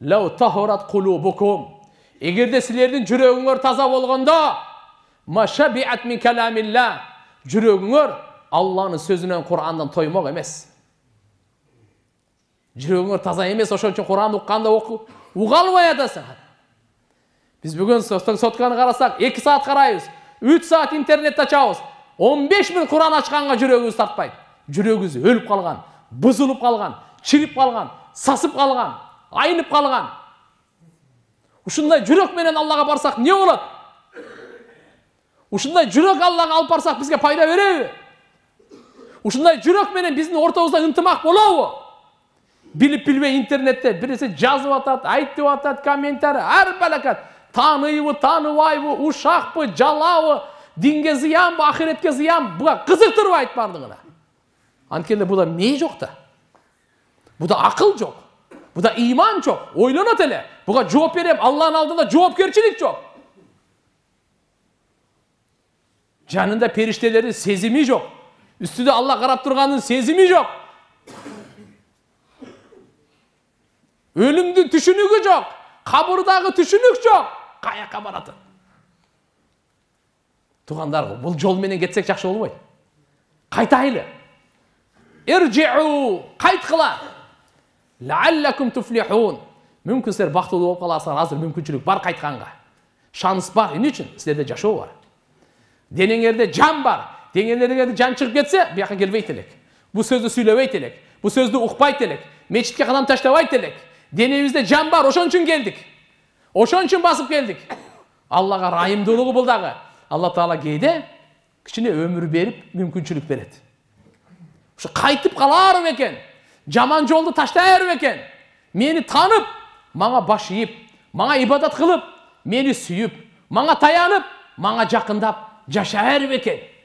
Ләу тахурат кулубукум. Егер де сілердің жүрегіңер таза болғанда, маша биат мин кәләмилла. Жүрегіңер Алланың сөзінен Құрандан тоймақ емес. Жүрегіңер таза емес, ошон үшін Құран ұққанда оқу. Уғалмай атасың. Біз бүгін сотканы қарасақ, 2 сағат қараймыз. 3 саат интернетті ашамыз. 15 мін Құран ашқанға жүрегіңіз тартпайды. Жүрегіңіз өліп қалған, бұзылып қалған, шіріп қалған, сасып қалған айнып қалған ушундай жүрек менен аллага барсак не болот ушундай жүрөк аллага алып барсак бизге пайда береби ушундай жүрөк менен биздин ортобузда ынтымак болобу билип билбей интернетте бир нерсе жазып атат айтып атат комментарий ар балакат тааныйбы тааныбайбы ушакпы жалабы динге зыянбы ахиретке зыянбы буга кызыктырбайт баардыгына анткени буда мээ жок да буда акыл жок иман иман жоқ, Ойланат эле. Буга жооп берем. Алланын алдында жоопкерчилик жоқ. Жанында периштелердин сезімі жоқ Үстіде Алла карап турганын сезімі жоқ. Өлімді түшүнүгү жок. Кабырдагы түшүнүк жок. Қая қабараты. Туғандар, бұл жол менен кетсек жақсы олмай. Қайтайлы. Иржиу, қайтқыла ләәлләкум туфлихун мүмкін сіздер бақытлы болып қаласыңдар азыр мүмкіншілік бар қайтқанға шанс бар не үшін сіздерде жашау бар денеңерде жан бар денеңерде жан шығып кетсе бұл жаққа келбей бұл сөзді сөйлебей елек бұл сөзді ұқпай елек мешітке қадам таштабай елек денемізде жан бар ошон үшін келдік ошон үшін басып келдік аллаға райымдылығы бұл дағы алла тағала кейде өмүр өмір беріп мүмкіншілік береді қайтып қалар екен жаман жолды таштайр екен мені танып маңа баш иіп маңа ибадат қылып мені сүйіп маңа таянып маңа жақындап жашайр екен